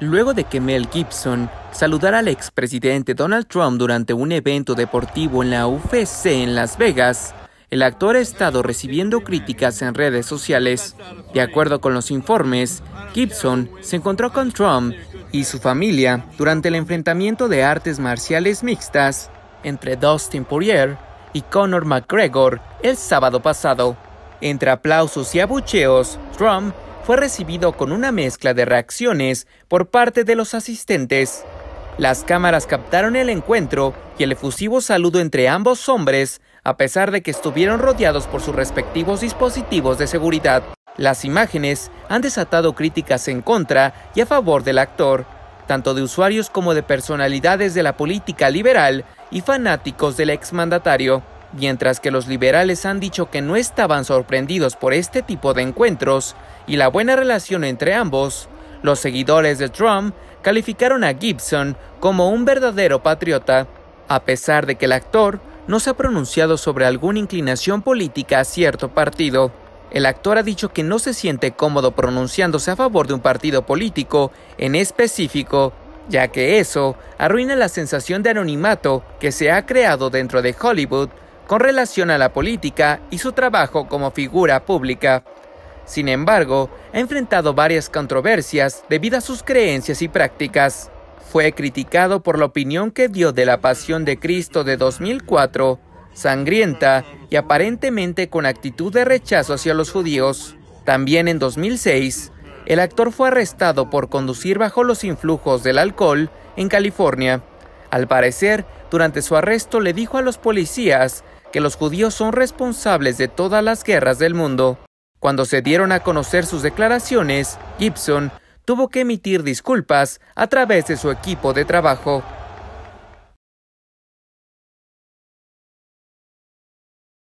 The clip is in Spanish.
Luego de que Mel Gibson saludara al expresidente Donald Trump durante un evento deportivo en la UFC en Las Vegas, el actor ha estado recibiendo críticas en redes sociales. De acuerdo con los informes, Gibson se encontró con Trump y su familia durante el enfrentamiento de artes marciales mixtas entre Dustin Poirier y Conor McGregor el sábado pasado. Entre aplausos y abucheos, Trump fue recibido con una mezcla de reacciones por parte de los asistentes. Las cámaras captaron el encuentro y el efusivo saludo entre ambos hombres, a pesar de que estuvieron rodeados por sus respectivos dispositivos de seguridad. Las imágenes han desatado críticas en contra y a favor del actor, tanto de usuarios como de personalidades de la política liberal y fanáticos del exmandatario mientras que los liberales han dicho que no estaban sorprendidos por este tipo de encuentros y la buena relación entre ambos, los seguidores de Trump calificaron a Gibson como un verdadero patriota, a pesar de que el actor no se ha pronunciado sobre alguna inclinación política a cierto partido. El actor ha dicho que no se siente cómodo pronunciándose a favor de un partido político en específico, ya que eso arruina la sensación de anonimato que se ha creado dentro de Hollywood con relación a la política y su trabajo como figura pública. Sin embargo, ha enfrentado varias controversias debido a sus creencias y prácticas. Fue criticado por la opinión que dio de la Pasión de Cristo de 2004, sangrienta y aparentemente con actitud de rechazo hacia los judíos. También en 2006, el actor fue arrestado por conducir bajo los influjos del alcohol en California. Al parecer, durante su arresto le dijo a los policías que los judíos son responsables de todas las guerras del mundo. Cuando se dieron a conocer sus declaraciones, Gibson tuvo que emitir disculpas a través de su equipo de trabajo.